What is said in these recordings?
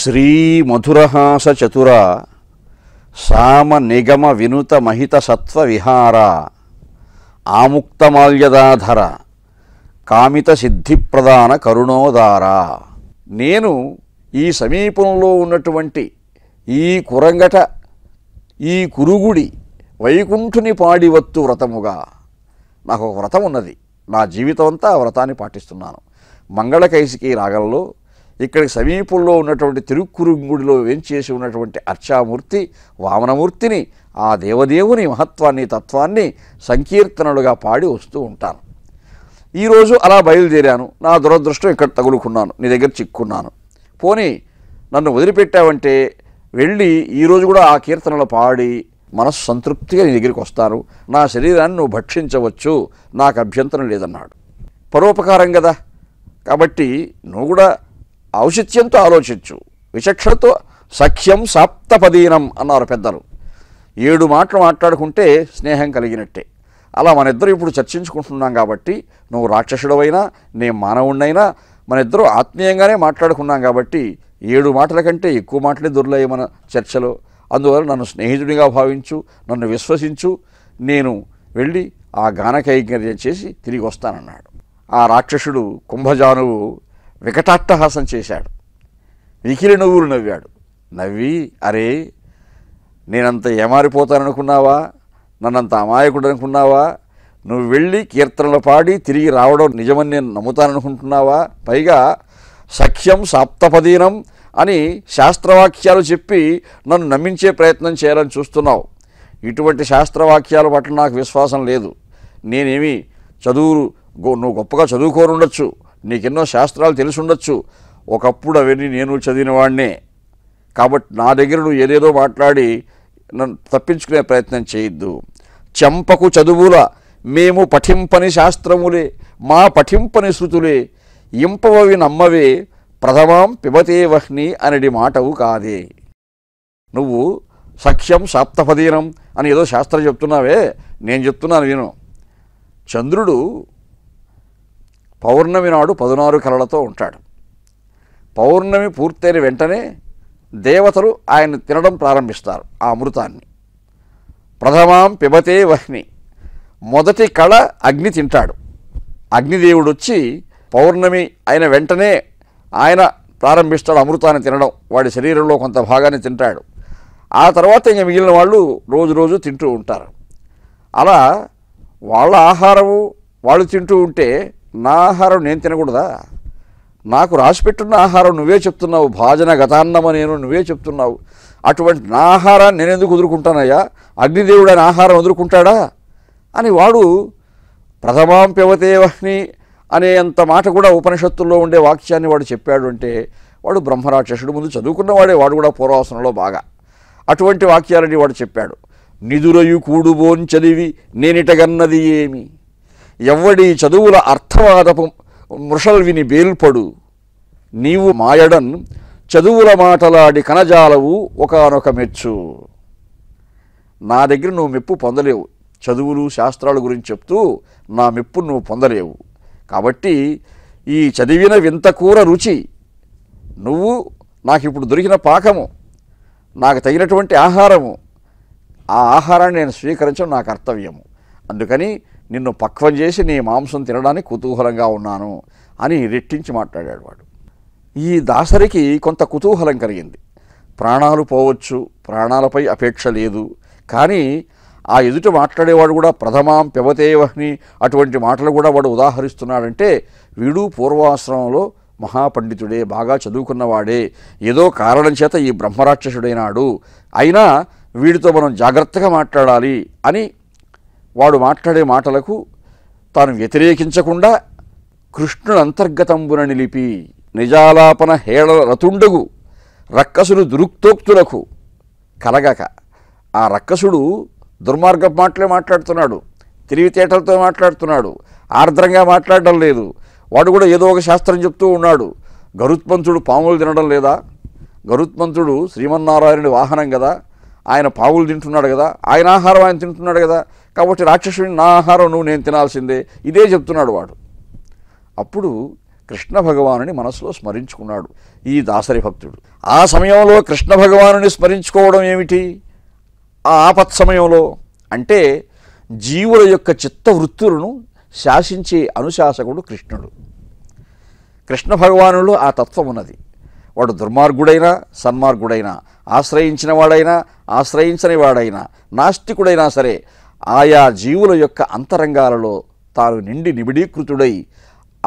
శ్రీమధురహాస చతుర సామ నిగమ వినుత మహిత సత్వ విహార ఆముక్తమాల్యదాధర కామిత సిద్ధి ప్రధాన కరుణోదార నేను ఈ సమీపంలో ఉన్నటువంటి ఈ కురంగట ఈ కురుగుడి వైకుంఠుని పాడివత్తు వ్రతముగా నాకు ఒక వ్రతం ఉన్నది నా జీవితం అంతా ఆ వ్రతాన్ని పాటిస్తున్నాను మంగళకైసికి రాగంలో ఇక్కడికి సమీపంలో ఉన్నటువంటి తిరుక్కురుంగుడిలో వేంచేసి ఉన్నటువంటి అర్చామూర్తి వామనమూర్తిని ఆ దేవదేవుని మహత్వాన్ని తత్వాన్ని సంకీర్తనలుగా పాడి వస్తూ ఉంటాను ఈరోజు అలా బయలుదేరాను నా దురదృష్టం ఇక్కడ తగులుకున్నాను నీ దగ్గర చిక్కున్నాను పోనీ నన్ను వదిలిపెట్టావంటే వెళ్ళి ఈరోజు కూడా ఆ కీర్తనలు పాడి మనస్సు సంతృప్తిగా నీ దగ్గరికి వస్తాను నా శరీరాన్ని నువ్వు భక్షించవచ్చు నాకు అభ్యంతరం లేదన్నాడు పరోపకారం కదా కాబట్టి నువ్వు కూడా ఔచిత్యంతో ఆలోచించు విచక్షణతో సఖ్యం సాప్తపదీనం అన్నారు పెద్దలు ఏడు మాటలు మాట్లాడుకుంటే స్నేహం కలిగినట్టే అలా మన ఇద్దరు ఇప్పుడు చర్చించుకుంటున్నాం కాబట్టి నువ్వు రాక్షసుడవైనా నేను మానవుణ్ణైనా మన ఇద్దరు ఆత్మీయంగానే మాట్లాడుకున్నాం కాబట్టి ఏడు మాటల కంటే ఎక్కువ మాటలే దొరలాయి మన చర్చలో అందువల్ల నన్ను స్నేహితుడిగా భావించు నన్ను విశ్వసించు నేను వెళ్ళి ఆ గానకైంకర్యం చేసి తిరిగి వస్తానన్నాడు ఆ రాక్షసుడు కుంభజానువు వికటాట్టహాసం చేశాడు వికిలి నవ్వులు నవ్వాడు నవ్వి అరే నేనంత ఏమారిపోతాననుకున్నావా నన్నంత అమాయకుడు అనుకున్నావా నువ్వు వెళ్ళి కీర్తనలు పాడి తిరిగి రావడం నిజమని నేను నమ్ముతాననుకుంటున్నావా పైగా సఖ్యం సాప్తపదీనం అని శాస్త్రవాక్యాలు చెప్పి నన్ను నమ్మించే ప్రయత్నం చేయాలని చూస్తున్నావు ఇటువంటి శాస్త్రవాక్యాల పట్ల నాకు విశ్వాసం లేదు నేనేమి చదువు నువ్వు గొప్పగా చదువుకోనుండొచ్చు నీకెన్నో శాస్త్రాలు తెలిసి ఉండొచ్చు ఒకప్పుడు అవన్నీ నేను చదివిన వాడినే కాబట్టి నా దగ్గర నువ్వు ఏదేదో మాట్లాడి నన్ను తప్పించుకునే ప్రయత్నం చేయొద్దు చెంపకు చదువుల మేము పఠింపని శాస్త్రములే మా పఠింపని శృతులే ఇంపవవి నమ్మవే ప్రథమాం పిబతే వహ్ని అనేది మాటవు కాదే నువ్వు సఖ్యం సాప్తపదీనం అని ఏదో శాస్త్రం చెప్తున్నావే నేను చెప్తున్నాను విను చంద్రుడు పౌర్ణమి నాడు పదునారు కళలతో ఉంటాడు పౌర్ణమి పూర్తయిన వెంటనే దేవతలు ఆయన తినడం ప్రారంభిస్తారు ఆ అమృతాన్ని ప్రథమాం పిబతే వహ్ని మొదటి కళ అగ్ని తింటాడు అగ్నిదేవుడు వచ్చి పౌర్ణమి అయిన వెంటనే ఆయన ప్రారంభిస్తాడు అమృతాన్ని తినడం వాడి శరీరంలో కొంత భాగాన్ని తింటాడు ఆ తర్వాత ఇంక మిగిలిన వాళ్ళు రోజు రోజు తింటూ ఉంటారు అలా వాళ్ళ ఆహారము వాళ్ళు తింటూ ఉంటే నా ఆహారం నేను తినకూడదా నాకు రాసిపెట్టున్న ఆహారం నువ్వే చెప్తున్నావు భాజన నేను నువ్వే చెప్తున్నావు అటువంటి నా ఆహారాన్ని నేను ఎందుకు వదులుకుంటానయ్యా అగ్నిదేవుడు అని ఆహారం వదులుకుంటాడా అని వాడు ప్రథమాం ప్రథమాంప్యవతేవహ్ని అనే అంత మాట కూడా ఉపనిషత్తుల్లో ఉండే వాక్యాన్ని వాడు చెప్పాడు అంటే వాడు బ్రహ్మరాక్షసుడు ముందు చదువుకున్నవాడే వాడు కూడా పూర్వాసనంలో బాగా అటువంటి వాక్యాలని వాడు చెప్పాడు నిదురయు కూడుబోని చదివి నేనిటగన్నది ఏమి ఎవ్వడి చదువుల అర్థవాదపు మృషల్విని బేల్పడు నీవు మాయడన్ చదువుల మాటలాడి కనజాలవు ఒకనొక మెచ్చు నా దగ్గర నువ్వు మెప్పు పొందలేవు చదువులు శాస్త్రాల గురించి చెప్తూ నా మెప్పు నువ్వు పొందలేవు కాబట్టి ఈ చదివిన వింత కూర రుచి నువ్వు నాకు ఇప్పుడు దొరికిన పాకము నాకు తగినటువంటి ఆహారము ఆ ఆహారాన్ని నేను స్వీకరించడం నా కర్తవ్యము అందుకని నిన్ను పక్వం చేసి నీ మాంసం తినడానికి కుతూహలంగా ఉన్నాను అని రెట్టించి మాట్లాడాడు వాడు ఈ దాసరికి కొంత కుతూహలం కలిగింది ప్రాణాలు పోవచ్చు ప్రాణాలపై అపేక్ష లేదు కానీ ఆ ఎదుట మాట్లాడేవాడు కూడా ప్రథమాం పెవతేవహ్ని అటువంటి మాటలు కూడా వాడు ఉదాహరిస్తున్నాడంటే వీడు పూర్వాశ్రమంలో మహాపండితుడే బాగా చదువుకున్నవాడే ఏదో కారణం చేత ఈ బ్రహ్మరాక్షసుడైనాడు అయినా వీడితో మనం జాగ్రత్తగా మాట్లాడాలి అని వాడు మాట్లాడే మాటలకు తాను వ్యతిరేకించకుండా కృష్ణుడు అంతర్గతంబున నిలిపి నిజాలాపన హేళ రతుండగు రక్కసులు దురుక్తోక్తులకు కలగక ఆ రక్కసుడు దుర్మార్గ మాటలే మాట్లాడుతున్నాడు తెలివితేటలతో మాట్లాడుతున్నాడు ఆర్ద్రంగా మాట్లాడడం లేదు వాడు కూడా ఏదో ఒక శాస్త్రం చెప్తూ ఉన్నాడు గరుత్మంతుడు పాములు తినడం లేదా గరుత్మంతుడు శ్రీమన్నారాయణుడి వాహనం కదా ఆయన పావులు తింటున్నాడు కదా ఆయన ఆహారం ఆయన తింటున్నాడు కదా కాబట్టి రాక్షసుని నా ఆహారం నువ్వు నేను తినాల్సిందే ఇదే చెప్తున్నాడు వాడు అప్పుడు కృష్ణ భగవానుని మనసులో స్మరించుకున్నాడు ఈ దాసరి భక్తుడు ఆ సమయంలో కృష్ణ భగవానుని స్మరించుకోవడం ఏమిటి ఆ ఆపత్ సమయంలో అంటే జీవుల యొక్క చిత్త వృత్తులను శాసించే అనుశాసకుడు కృష్ణుడు కృష్ణ భగవానుడు ఆ తత్వం ఉన్నది వాడు దుర్మార్గుడైనా సన్మార్గుడైనా ఆశ్రయించిన వాడైనా ఆశ్రయించని వాడైనా నాస్తికుడైనా సరే ఆయా జీవుల యొక్క అంతరంగాలలో తాను నిండి నిబిడీకృతుడై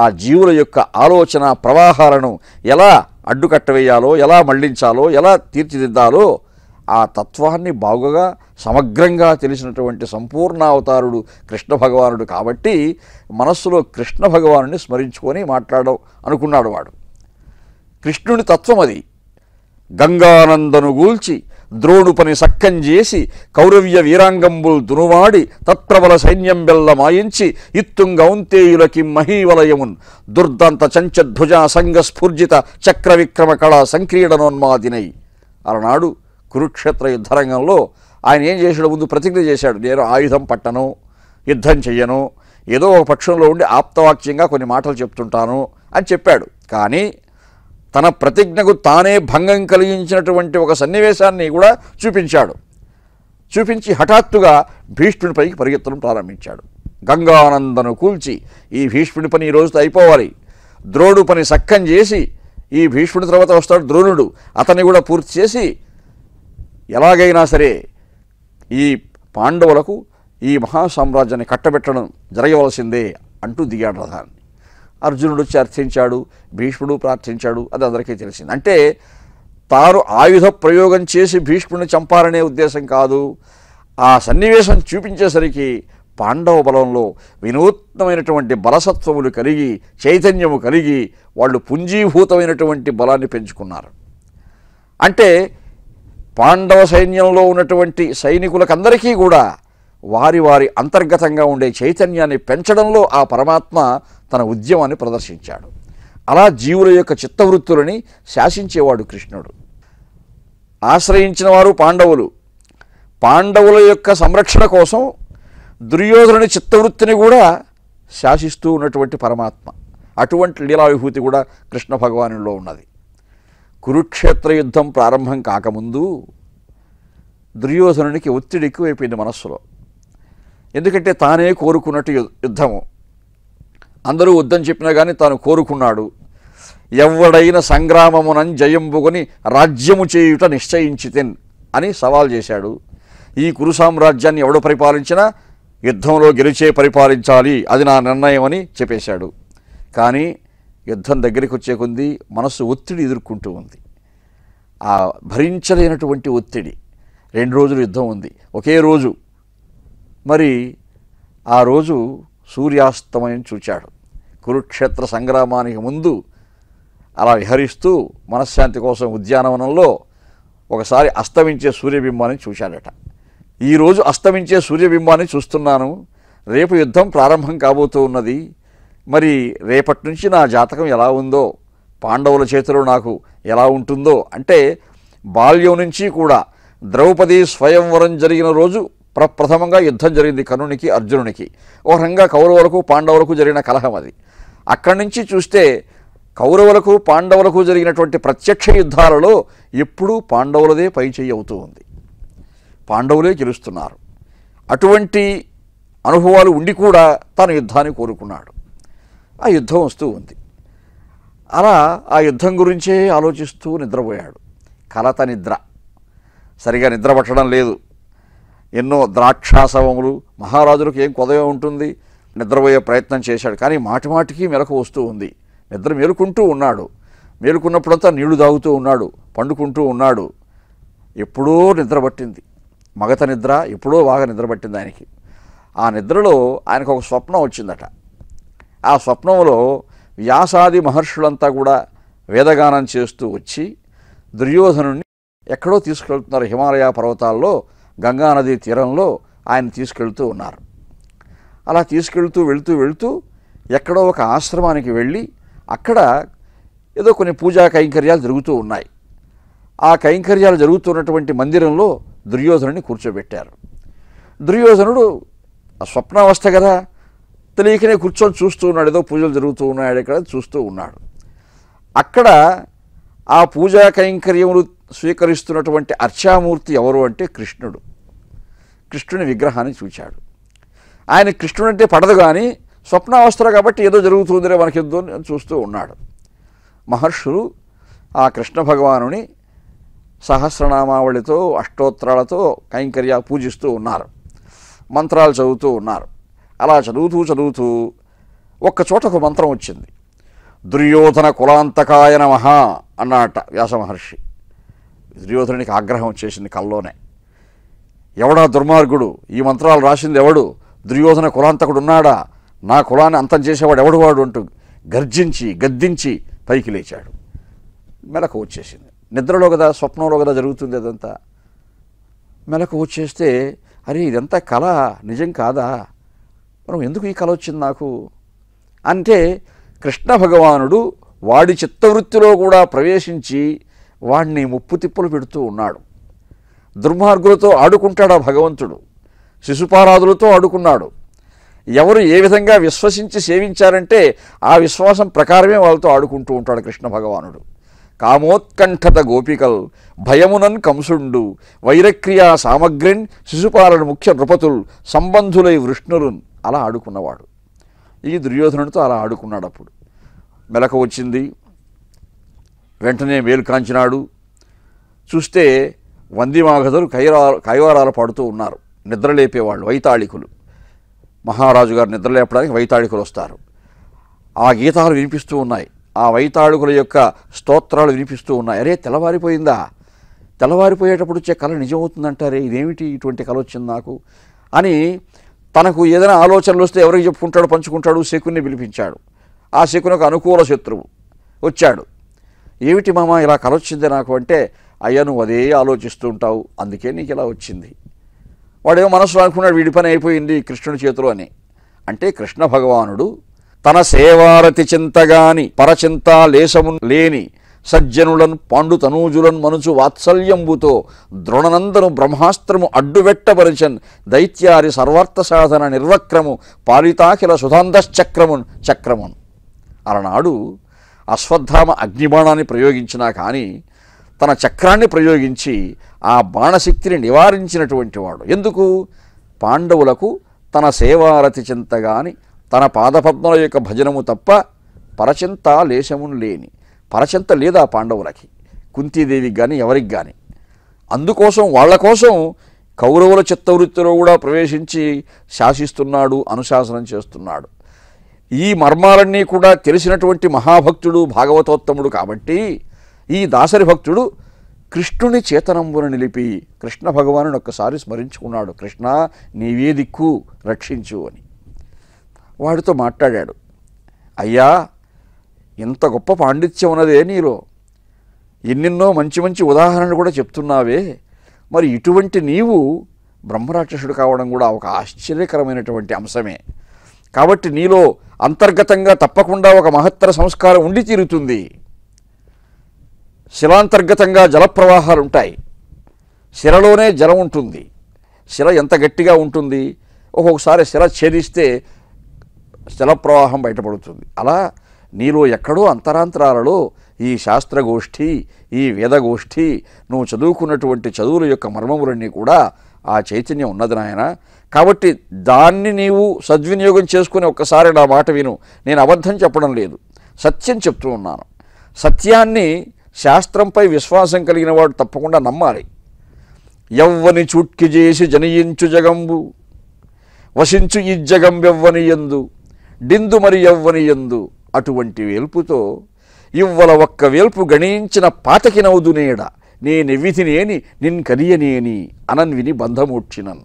ఆ జీవుల యొక్క ఆలోచన ప్రవాహాలను ఎలా అడ్డుకట్టవేయాలో ఎలా మళ్లించాలో ఎలా తీర్చిదిద్దాలో ఆ తత్వాన్ని బాగుగా సమగ్రంగా తెలిసినటువంటి సంపూర్ణ అవతారుడు కృష్ణ భగవానుడు కాబట్టి మనస్సులో కృష్ణ భగవానుని స్మరించుకొని మాట్లాడ అనుకున్నాడు వాడు కృష్ణుని తత్వం అది గంగానందను గూల్చి ద్రోణుపని సక్కం చేసి కౌరవ్య వీరాంగంబుల్ దునువాడి తత్ప్రబల సైన్యం బెల్ల మాయించి ఇత్తుంగౌంతేయులకి మహీవలయమున్ దుర్దంత చంచధ్వజ సంగస్ఫూర్జిత చక్రవిక్రమ కళా సంక్రీడనోన్మాదినై అలనాడు కురుక్షేత్ర యుద్ధరంగంలో ఆయన ఏం చేశాడు ముందు ప్రతిజ్ఞ చేశాడు నేను ఆయుధం పట్టను యుద్ధం చెయ్యను ఏదో ఒక పక్షంలో ఉండి ఆప్తవాక్యంగా కొన్ని మాటలు చెప్తుంటాను అని చెప్పాడు కానీ తన ప్రతిజ్ఞకు తానే భంగం కలిగించినటువంటి ఒక సన్నివేశాన్ని కూడా చూపించాడు చూపించి హఠాత్తుగా భీష్ముని పైకి పరిగెత్తడం ప్రారంభించాడు గంగానందను కూల్చి ఈ భీష్ముడి పని ఈరోజుతో అయిపోవాలి ద్రోణు పని సక్కం చేసి ఈ భీష్ముడి తర్వాత వస్తాడు ద్రోణుడు అతన్ని కూడా పూర్తి చేసి ఎలాగైనా సరే ఈ పాండవులకు ఈ మహాసామ్రాజ్యాన్ని కట్టబెట్టడం జరగవలసిందే అంటూ దిగాడు రథాన్ని అర్జునుడు చర్చించాడు భీష్ముడు ప్రార్థించాడు అది అందరికీ తెలిసింది అంటే తాను ఆయుధ ప్రయోగం చేసి భీష్ముడిని చంపాలనే ఉద్దేశం కాదు ఆ సన్నివేశం చూపించేసరికి పాండవ బలంలో వినూత్నమైనటువంటి బలసత్వములు కలిగి చైతన్యము కలిగి వాళ్ళు పుంజీభూతమైనటువంటి బలాన్ని పెంచుకున్నారు అంటే పాండవ సైన్యంలో ఉన్నటువంటి సైనికులకందరికీ కూడా వారి వారి అంతర్గతంగా ఉండే చైతన్యాన్ని పెంచడంలో ఆ పరమాత్మ తన ఉద్యమాన్ని ప్రదర్శించాడు అలా జీవుల యొక్క చిత్తవృత్తులని శాసించేవాడు కృష్ణుడు ఆశ్రయించిన వారు పాండవులు పాండవుల యొక్క సంరక్షణ కోసం దుర్యోధనుని చిత్తవృత్తిని కూడా శాసిస్తూ ఉన్నటువంటి పరమాత్మ అటువంటి లీలావిభూతి కూడా కృష్ణ భగవానులో ఉన్నది కురుక్షేత్ర యుద్ధం ప్రారంభం కాకముందు దుర్యోధనునికి ఒత్తిడి ఎక్కువైపోయింది మనస్సులో ఎందుకంటే తానే కోరుకున్నట్టు యుద్ధము అందరూ వద్దని చెప్పినా కానీ తాను కోరుకున్నాడు ఎవడైన సంగ్రామమునని జయంబుకొని రాజ్యము చేయుట నిశ్చయించితిన్ అని సవాల్ చేశాడు ఈ కురు సామ్రాజ్యాన్ని ఎవడు పరిపాలించినా యుద్ధంలో గెలిచే పరిపాలించాలి అది నా నిర్ణయం అని చెప్పేశాడు కానీ యుద్ధం దగ్గరికి వచ్చే కొంది మనసు ఒత్తిడి ఎదుర్కొంటూ ఉంది ఆ భరించలేనటువంటి ఒత్తిడి రెండు రోజులు యుద్ధం ఉంది ఒకే రోజు మరి ఆ రోజు సూర్యాస్తమయం చూచాడు కురుక్షేత్ర సంగ్రామానికి ముందు అలా విహరిస్తూ మనశ్శాంతి కోసం ఉద్యానవనంలో ఒకసారి అస్తమించే సూర్యబింబాన్ని చూశాడట ఈరోజు అస్తమించే సూర్యబింబాన్ని చూస్తున్నాను రేపు యుద్ధం ప్రారంభం కాబోతూ ఉన్నది మరి రేపటి నుంచి నా జాతకం ఎలా ఉందో పాండవుల చేతిలో నాకు ఎలా ఉంటుందో అంటే బాల్యం నుంచి కూడా ద్రౌపది స్వయంవరం జరిగిన రోజు ప్రప్రథమంగా యుద్ధం జరిగింది కర్ణునికి అర్జునునికి ఓ రంగా కౌరవులకు పాండవులకు జరిగిన కలహం అది అక్కడి నుంచి చూస్తే కౌరవులకు పాండవులకు జరిగినటువంటి ప్రత్యక్ష యుద్ధాలలో ఎప్పుడూ పాండవులదే పై చేయి అవుతూ ఉంది పాండవులే గెలుస్తున్నారు అటువంటి అనుభవాలు ఉండి కూడా తాను యుద్ధాన్ని కోరుకున్నాడు ఆ యుద్ధం వస్తూ ఉంది అలా ఆ యుద్ధం గురించే ఆలోచిస్తూ నిద్రపోయాడు కలత నిద్ర సరిగా నిద్ర పట్టడం లేదు ఎన్నో ద్రాక్షాసవములు మహారాజులకు ఏం కొదవ ఉంటుంది నిద్రపోయే ప్రయత్నం చేశాడు కానీ మాటిమాటికి మెలకు వస్తూ ఉంది నిద్ర మేలుకుంటూ ఉన్నాడు మేలుకున్నప్పుడంతా నీళ్లు తాగుతూ ఉన్నాడు పండుకుంటూ ఉన్నాడు ఎప్పుడో నిద్ర పట్టింది మగత నిద్ర ఎప్పుడో బాగా నిద్ర పట్టింది ఆయనకి ఆ నిద్రలో ఆయనకు ఒక స్వప్నం వచ్చిందట ఆ స్వప్నంలో వ్యాసాది మహర్షులంతా కూడా వేదగానం చేస్తూ వచ్చి దుర్యోధను ఎక్కడో తీసుకెళ్తున్నారు హిమాలయ పర్వతాల్లో గంగానది తీరంలో ఆయన తీసుకెళ్తూ ఉన్నారు అలా తీసుకెళ్తూ వెళుతూ వెళుతూ ఎక్కడో ఒక ఆశ్రమానికి వెళ్ళి అక్కడ ఏదో కొన్ని పూజా కైంకర్యాలు జరుగుతూ ఉన్నాయి ఆ కైంకర్యాలు జరుగుతున్నటువంటి మందిరంలో దుర్యోధనుడిని కూర్చోబెట్టారు దుర్యోధనుడు స్వప్నావస్థ కదా తెలియకనే కూర్చొని చూస్తూ ఉన్నాడు ఏదో పూజలు జరుగుతూ ఉన్నాడు ఇక్కడ చూస్తూ ఉన్నాడు అక్కడ ఆ పూజా కైంకర్యములు స్వీకరిస్తున్నటువంటి అర్చామూర్తి ఎవరు అంటే కృష్ణుడు కృష్ణుని విగ్రహాన్ని చూచాడు ఆయన కృష్ణుడు అంటే పడదు కానీ స్వప్నావస్థలు కాబట్టి ఏదో జరుగుతుందిరే ఎందు చూస్తూ ఉన్నాడు మహర్షులు ఆ కృష్ణ భగవానుని సహస్రనామావళితో అష్టోత్తరాలతో కైంకర్య పూజిస్తూ ఉన్నారు మంత్రాలు చదువుతూ ఉన్నారు అలా చదువుతూ చదువుతూ ఒక్కచోట ఒక మంత్రం వచ్చింది దుర్యోధన కులాంతకాయ నమ అన్నాట వ్యాసమహర్షి దుర్యోధనునికి ఆగ్రహం వచ్చేసింది కల్లోనే ఎవడా దుర్మార్గుడు ఈ మంత్రాలు రాసింది ఎవడు దుర్యోధన కులాంతకుడు ఉన్నాడా నా కులాన్ని అంతం చేసేవాడు ఎవడు వాడు అంటూ గర్జించి గద్దించి పైకి లేచాడు మెలకు వచ్చేసింది నిద్రలో కదా స్వప్నంలో కదా జరుగుతుంది అదంతా మెలకు వచ్చేస్తే అరే ఇదంతా కళ నిజం కాదా మనం ఎందుకు ఈ కళ వచ్చింది నాకు అంటే కృష్ణ భగవానుడు వాడి చిత్తవృత్తిలో కూడా ప్రవేశించి వాణ్ణి ముప్పు తిప్పులు పెడుతూ ఉన్నాడు దుర్మార్గులతో ఆడుకుంటాడా భగవంతుడు శిశుపారాదులతో ఆడుకున్నాడు ఎవరు ఏ విధంగా విశ్వసించి సేవించారంటే ఆ విశ్వాసం ప్రకారమే వాళ్ళతో ఆడుకుంటూ ఉంటాడు కృష్ణ భగవానుడు కామోత్కంఠత గోపికల్ భయమునన్ కంసుండు వైరక్రియా సామగ్రిన్ శిశుపాలన ముఖ్య నృపతులు సంబంధులై వృష్ణురున్ అలా ఆడుకున్నవాడు ఈ దుర్యోధనుడితో అలా ఆడుకున్నాడు అప్పుడు మెలకు వచ్చింది వెంటనే మేలు కాంచినాడు చూస్తే వందిమాగధులు కైరా కైవారాలు పడుతూ ఉన్నారు నిద్రలేపేవాళ్ళు వైతాళికులు మహారాజు గారు నిద్రలేపడానికి వైతాళికులు వస్తారు ఆ గీతాలు వినిపిస్తూ ఉన్నాయి ఆ వైతాళుకుల యొక్క స్తోత్రాలు వినిపిస్తూ ఉన్నాయి అరే తెల్లవారిపోయిందా తెల్లవారిపోయేటప్పుడు వచ్చే కళ నిజమవుతుందంటారే ఇదేమిటి ఇటువంటి కళ వచ్చింది నాకు అని తనకు ఏదైనా ఆలోచనలు వస్తే ఎవరికి చెప్పుకుంటాడు పంచుకుంటాడు శకుని పిలిపించాడు ఆ ఒక అనుకూల శత్రువు వచ్చాడు ఏమిటి మామ ఇలా కలొచ్చింది నాకు అంటే అయ్యా నువ్వు అదే ఆలోచిస్తూ ఉంటావు అందుకే నీకు ఇలా వచ్చింది వాడేమో మనసులో అనుకున్నాడు వీడి పని అయిపోయింది కృష్ణుడి చేతిలో అని అంటే కృష్ణ భగవానుడు తన సేవారతి చింతగాని పరచింత లేశము లేని సజ్జనులను పాండు తనూజులను మనుచు వాత్సల్యంబుతో ద్రోణనందను బ్రహ్మాస్త్రము అడ్డువెట్టపరిచన్ దైత్యారి సర్వార్థ సాధన నిర్వక్రము పాలితాఖిల సుధాంధశ్చక్రమున్ చక్రమున్ అలనాడు అశ్వత్థామ అగ్నిబాణాన్ని ప్రయోగించినా కానీ తన చక్రాన్ని ప్రయోగించి ఆ బాణశక్తిని నివారించినటువంటి వాడు ఎందుకు పాండవులకు తన సేవారతి చింతగాని తన పాదపద్మల యొక్క భజనము తప్ప పరచింత లేశమును లేని పరచింత లేదా పాండవులకి కుంతీదేవికి కానీ ఎవరికి కానీ అందుకోసం వాళ్ళ కోసం కౌరవుల చిత్తవృత్తిలో కూడా ప్రవేశించి శాసిస్తున్నాడు అనుశాసనం చేస్తున్నాడు ఈ మర్మాలన్నీ కూడా తెలిసినటువంటి మహాభక్తుడు భాగవతోత్తముడు కాబట్టి ఈ దాసరి భక్తుడు కృష్ణుని చేతనంబును నిలిపి కృష్ణ భగవాను ఒక్కసారి స్మరించుకున్నాడు కృష్ణ నీవే దిక్కు రక్షించు అని వాడితో మాట్లాడాడు అయ్యా ఇంత గొప్ప పాండిత్యం ఉన్నదే నీలో ఎన్నెన్నో మంచి మంచి ఉదాహరణలు కూడా చెప్తున్నావే మరి ఇటువంటి నీవు బ్రహ్మరాక్షసుడు కావడం కూడా ఒక ఆశ్చర్యకరమైనటువంటి అంశమే కాబట్టి నీలో అంతర్గతంగా తప్పకుండా ఒక మహత్తర సంస్కారం ఉండి తీరుతుంది శిలాంతర్గతంగా జలప్రవాహాలు ఉంటాయి శిలలోనే జలం ఉంటుంది శిల ఎంత గట్టిగా ఉంటుంది ఒక్కొక్కసారి శిల ఛేదిస్తే జలప్రవాహం బయటపడుతుంది అలా నీలో ఎక్కడో అంతరాంతరాలలో ఈ శాస్త్రగోష్ఠి ఈ వేదగోష్ఠి నువ్వు చదువుకున్నటువంటి చదువుల యొక్క మర్మములన్నీ కూడా ఆ చైతన్యం ఉన్నది నాయన కాబట్టి దాన్ని నీవు సద్వినియోగం చేసుకుని ఒక్కసారి నా మాట విను నేను అబద్ధం చెప్పడం లేదు సత్యం చెప్తూ ఉన్నాను సత్యాన్ని శాస్త్రంపై విశ్వాసం కలిగిన వాడు తప్పకుండా నమ్మాలి ఎవ్వని చూట్కి చేసి జనయించు జగంబు వశించు ఈ జగంబెవ్వని ఎందు డిందు మరి ఎవ్వని ఎందు అటువంటి వేల్పుతో ఇవ్వల ఒక్క వేల్పు గణించిన పాతకి నవ్వుదునేడ నే నివిధినేని నిన్ కరియనేని అనన్విని బంధమూడ్చినన్